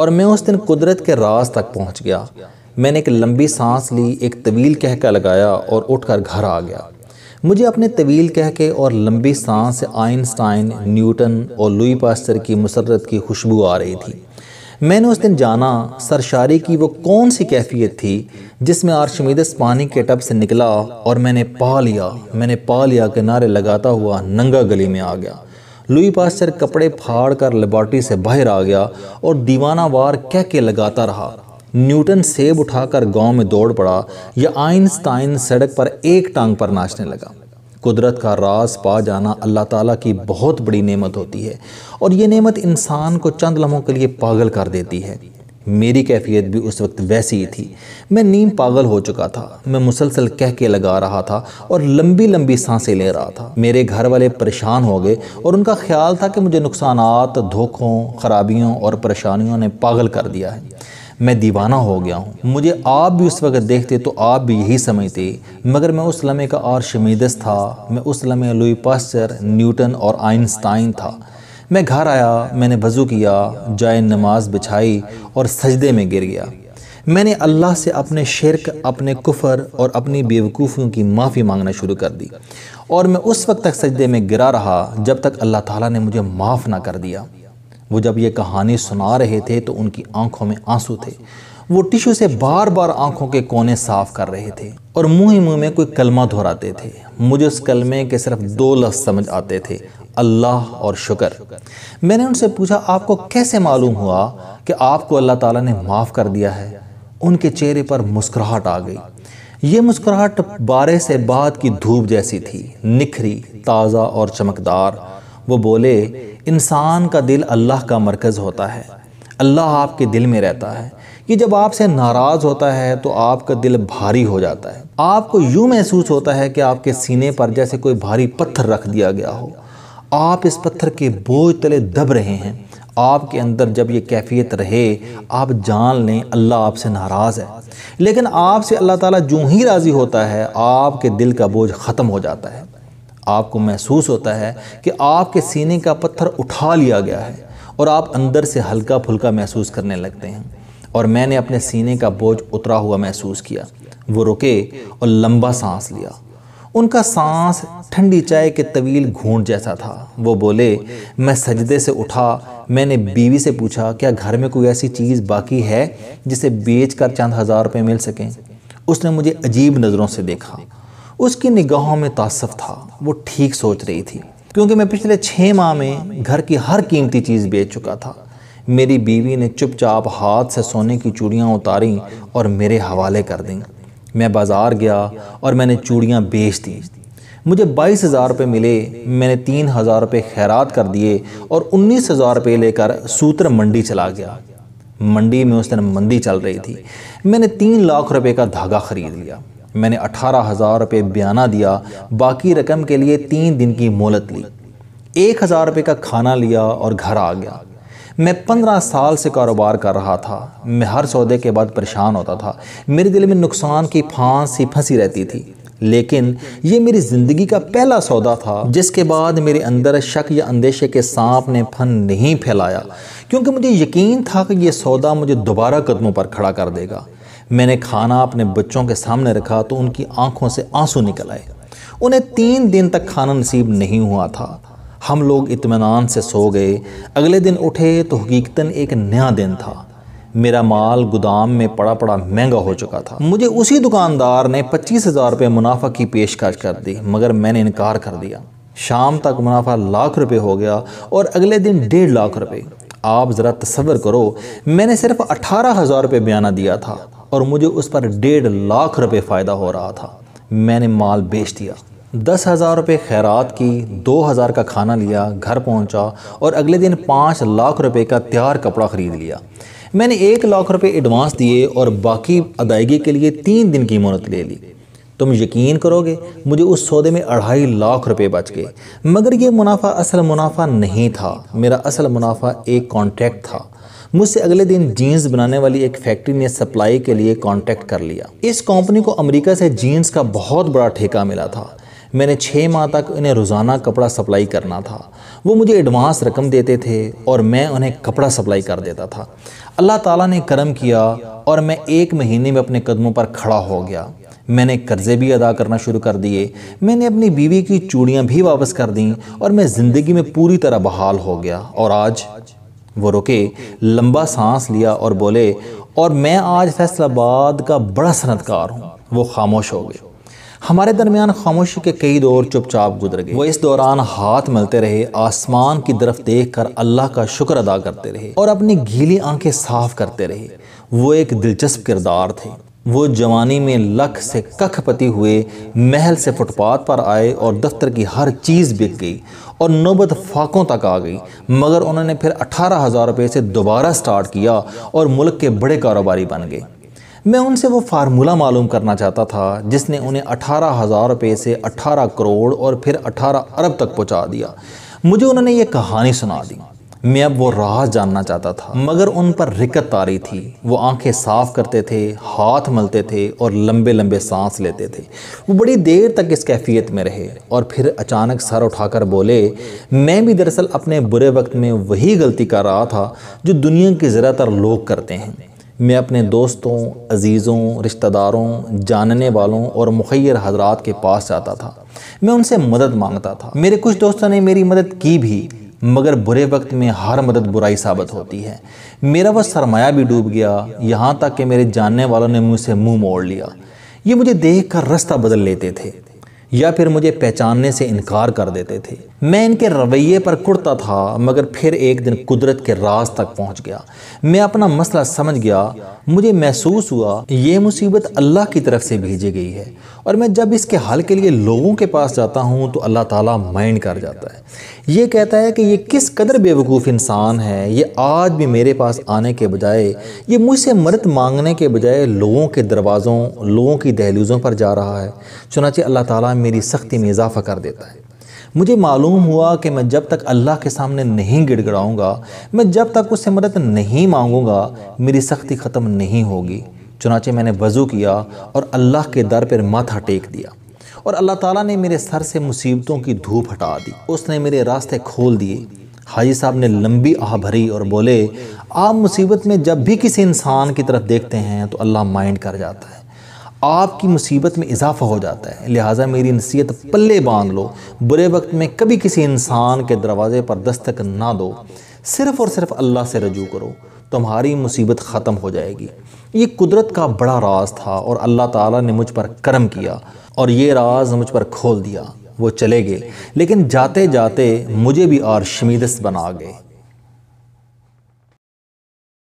और मैं उस दिन कुदरत के राज तक पहुंच गया मैंने एक लंबी सांस ली एक तवील कहका लगाया और उठकर घर आ गया मुझे अपने तवील कहके और लंबी सांस से आइंस्टाइन न्यूटन और लुई पास्टर की मुसरत की खुशबू आ रही थी मैंने उस दिन जाना सरशारी की वो कौन सी कैफियत थी जिसमें आर्शमीदस पानी के टब से निकला और मैंने पा लिया मैंने पा लिया किनारे लगाता हुआ नंगा गली में आ गया लुई पास्चर कपड़े फाड़ कर लेबॉर्टरी से बाहर आ गया और दीवाना वार कह के लगाता रहा न्यूटन सेब उठाकर गांव में दौड़ पड़ा या आइंस्टाइन सड़क पर एक टांग पर नाचने लगा कुदरत का राज पा जाना अल्लाह ताला की बहुत बड़ी नेमत होती है और ये नेमत इंसान को चंद लम्हों के लिए पागल कर देती है मेरी कैफियत भी उस वक्त वैसी ही थी मैं नीम पागल हो चुका था मैं मुसलसल कह के लगा रहा था और लंबी लंबी सांसें ले रहा था मेरे घर वाले परेशान हो गए और उनका ख्याल था कि मुझे नुकसान धोखों खराबियों और परेशानियों ने पागल कर दिया है मैं दीवाना हो गया हूँ मुझे आप भी उस वक़्त देखते तो आप भी यही समझते मगर मैं उस लम्हे का आर शमीदस था मैं उस लम्हे लुई पास्चर न्यूटन और आइंस्टाइन था मैं घर आया मैंने वज़ू किया जाए नमाज बिछाई और सजदे में गिर गया मैंने अल्लाह से अपने शिरक अपने कुफर और अपनी बेवकूफ़ियों की माफ़ी मांगना शुरू कर दी और मैं उस वक्त तक सजदे में गिरा रहा जब तक अल्लाह ताला ने मुझे माफ़ ना कर दिया वो जब ये कहानी सुना रहे थे तो उनकी आंखों में आंसू थे वो टिश्यू से बार बार आंखों के कोने साफ कर रहे थे और मुंह ही मुंह में कोई कलमा दोहराते थे मुझे उस कलमे के सिर्फ दो लफ्ज़ समझ आते थे अल्लाह और शुक्र मैंने उनसे पूछा आपको कैसे मालूम हुआ कि आपको अल्लाह ताला ने माफ़ कर दिया है उनके चेहरे पर मुस्कुराहट आ गई ये मुस्कुराहट बारह से बाद की धूप जैसी थी निखरी ताज़ा और चमकदार वो बोले इंसान का दिल अल्लाह का मरकज़ होता है अल्लाह आपके दिल में रहता है कि जब आपसे नाराज़ होता है तो आपका दिल भारी हो जाता है आपको यूँ महसूस होता है कि आपके सीने पर जैसे कोई भारी पत्थर रख दिया गया हो आप इस पत्थर के बोझ तले दब रहे हैं आपके अंदर जब ये कैफियत रहे आप जान लें अल्लाह आपसे नाराज़ है लेकिन आपसे अल्लाह ताला जो ही राज़ी होता है आपके दिल का बोझ ख़त्म हो जाता है आपको महसूस होता है कि आपके सीने का पत्थर उठा लिया गया है और आप अंदर से हल्का फुल्का महसूस करने लगते हैं और मैंने अपने सीने का बोझ उतरा हुआ महसूस किया वो रुके और लंबा सांस लिया उनका सांस ठंडी चाय के तवील घूंट जैसा था वो बोले मैं सजदे से उठा मैंने बीवी से पूछा क्या घर में कोई ऐसी चीज़ बाकी है जिसे बेच कर चंद हज़ार रुपये मिल सकें उसने मुझे अजीब नज़रों से देखा उसकी निगाहों में तासफ था वो ठीक सोच रही थी क्योंकि मैं पिछले छः माह में घर की हर कीमती चीज़ बेच चुका था मेरी बीवी ने चुपचाप हाथ से सोने की चूड़ियाँ उतारी और मेरे हवाले कर दी मैं बाज़ार गया और मैंने चूड़ियाँ बेच दी मुझे बाईस हज़ार रुपये मिले मैंने तीन हज़ार रुपये खैरात कर दिए और उन्नीस हज़ार रुपये लेकर सूत्र मंडी चला गया मंडी में उस दिन मंदी चल रही थी मैंने तीन लाख रुपए का धागा ख़रीद लिया मैंने अठारह हज़ार रुपये बयाना दिया बाकी रकम के लिए तीन दिन की मोहलत ली एक हज़ार रुपये का खाना लिया और घर आ गया मैं पंद्रह साल से कारोबार कर रहा था मैं हर सौदे के बाद परेशान होता था मेरे दिल में नुकसान की फांस ही फंसी रहती थी लेकिन ये मेरी ज़िंदगी का पहला सौदा था जिसके बाद मेरे अंदर शक या अंदेशे के सांप ने फन नहीं फैलाया क्योंकि मुझे यकीन था कि यह सौदा मुझे दोबारा कदमों पर खड़ा कर देगा मैंने खाना अपने बच्चों के सामने रखा तो उनकी आंखों से आंसू निकल आए उन्हें तीन दिन तक खाना नसीब नहीं हुआ था हम लोग इतमान से सो गए अगले दिन उठे तो हकीकता एक नया दिन था मेरा माल गोदाम में पड़ा पड़ा महंगा हो चुका था मुझे उसी दुकानदार ने पच्चीस हज़ार रुपये मुनाफा की पेशकश कर दी मगर मैंने इनकार कर दिया शाम तक मुनाफा लाख रुपए हो गया और अगले दिन डेढ़ लाख रुपए आप ज़रा तस्वर करो मैंने सिर्फ अठारह हज़ार रुपये बयाना दिया था और मुझे उस पर डेढ़ लाख रुपये फ़ायदा हो रहा था मैंने माल बेच दिया दस हज़ार रुपये खैरात की दो हज़ार का खाना लिया घर पहुंचा और अगले दिन पाँच लाख रुपए का तैयार कपड़ा ख़रीद लिया मैंने एक लाख रुपए एडवांस दिए और बाकी अदायगी के लिए तीन दिन की मोहनत ले ली तुम यकीन करोगे मुझे उस सौदे में अढ़ाई लाख रुपए बच गए मगर ये मुनाफा असल मुनाफा नहीं था मेरा असल मुनाफा एक कॉन्ट्रैक्ट था मुझसे अगले दिन जीन्स बनाने वाली एक फैक्ट्री ने सप्लाई के लिए कांटेक्ट कर लिया इस कंपनी को अमेरिका से जीन्स का बहुत बड़ा ठेका मिला था मैंने छः माह तक उन्हें रोज़ाना कपड़ा सप्लाई करना था वो मुझे एडवांस रकम देते थे और मैं उन्हें कपड़ा सप्लाई कर देता था अल्लाह ताला ने करम किया और मैं एक महीने में अपने कदमों पर खड़ा हो गया मैंने कर्ज़े भी अदा करना शुरू कर दिए मैंने अपनी बीवी की चूड़ियाँ भी वापस कर दीं और मैं ज़िंदगी में पूरी तरह बहाल हो गया और आज वो रुके लंबा सांस लिया और बोले और मैं आज फैसलाबाद का बड़ा सनतकार हूँ वो खामोश हो गए हमारे दरमियान खामोशी के कई दौर चुपचाप गुजर गए वो इस दौरान हाथ मिलते रहे आसमान की तरफ देख कर अल्लाह का शुक्र अदा करते रहे और अपनी गीली आंखें साफ करते रहे वो एक दिलचस्प किरदार थे वो जवानी में लख से कखपति हुए महल से फुटपाथ पर आए और दफ्तर की हर चीज़ बिक गई और नौबत फाकों तक आ गई मगर उन्होंने फिर अठारह हज़ार रुपये से दोबारा स्टार्ट किया और मुल्क के बड़े कारोबारी बन गए मैं उनसे वो फार्मूला मालूम करना चाहता था जिसने उन्हें अठारह हज़ार रुपये से अठारह करोड़ और फिर अठारह अरब तक पहुँचा दिया मुझे उन्होंने ये कहानी सुना दी मैं अब वो राह जानना चाहता था मगर उन पर रिकत आ रही थी वो आंखें साफ करते थे हाथ मलते थे और लंबे लंबे सांस लेते थे वो बड़ी देर तक इस कैफियत में रहे और फिर अचानक सर उठाकर बोले मैं भी दरअसल अपने बुरे वक्त में वही गलती कर रहा था जो दुनिया के ज़्यादातर लोग करते हैं मैं अपने दोस्तों अज़ीज़ों रिश्तेदारों जानने वालों और मुखैर हजरात के पास जाता था मैं उनसे मदद मांगता था मेरे कुछ दोस्तों ने मेरी मदद की भी मगर बुरे वक्त में हर मदद बुराई साबित होती है मेरा वह सरमाया भी डूब गया यहाँ तक कि मेरे जानने वालों ने मुझसे मुँह मोड़ लिया ये मुझे देख कर रास्ता बदल लेते थे या फिर मुझे पहचानने से इनकार कर देते थे मैं इनके रवैये पर कुड़ता था मगर फिर एक दिन कुदरत के राज तक पहुंच गया मैं अपना मसला समझ गया मुझे महसूस हुआ ये मुसीबत अल्लाह की तरफ से भेजी गई है और मैं जब इसके हल के लिए लोगों के पास जाता हूँ तो अल्लाह ताला माइंड कर जाता है ये कहता है कि ये किस कदर बेवकूफ़ इंसान है ये आज भी मेरे पास आने के बजाय ये मुझसे मदद मांगने के बजाय लोगों के दरवाज़ों लोगों की दहलीज़ों पर जा रहा है चुनाचे अल्लाह ताला मेरी सख्ती में इजाफा कर देता है मुझे मालूम हुआ कि मैं जब तक अल्लाह के सामने नहीं गिड़गड़ाऊँगा मैं जब तक उससे मदद नहीं मांगूँगा मेरी सख्ती ख़त्म नहीं होगी चुनाचे मैंने वज़ू किया और अल्लाह के दर पर माथा टेक दिया और अल्लाह ताला ने मेरे सर से मुसीबतों की धूप हटा दी उसने मेरे रास्ते खोल दिए हाजी साहब ने लंबी आह भरी और बोले आप मुसीबत में जब भी किसी इंसान की तरफ देखते हैं तो अल्लाह माइंड कर जाता है आपकी मुसीबत में इजाफा हो जाता है लिहाजा मेरी नसीहत पल्ले बांध लो बुरे वक्त में कभी किसी इंसान के दरवाज़े पर दस्तक ना दो सिर्फ़ और सिर्फ अल्लाह से रजू करो तुम्हारी मुसीबत ख़त्म हो जाएगी ये कुदरत का बड़ा राज था और अल्लाह ताला ने मुझ पर करम किया और ये राज मुझ पर खोल दिया वो चले गए लेकिन जाते जाते मुझे भी आर्शमीदस बना गए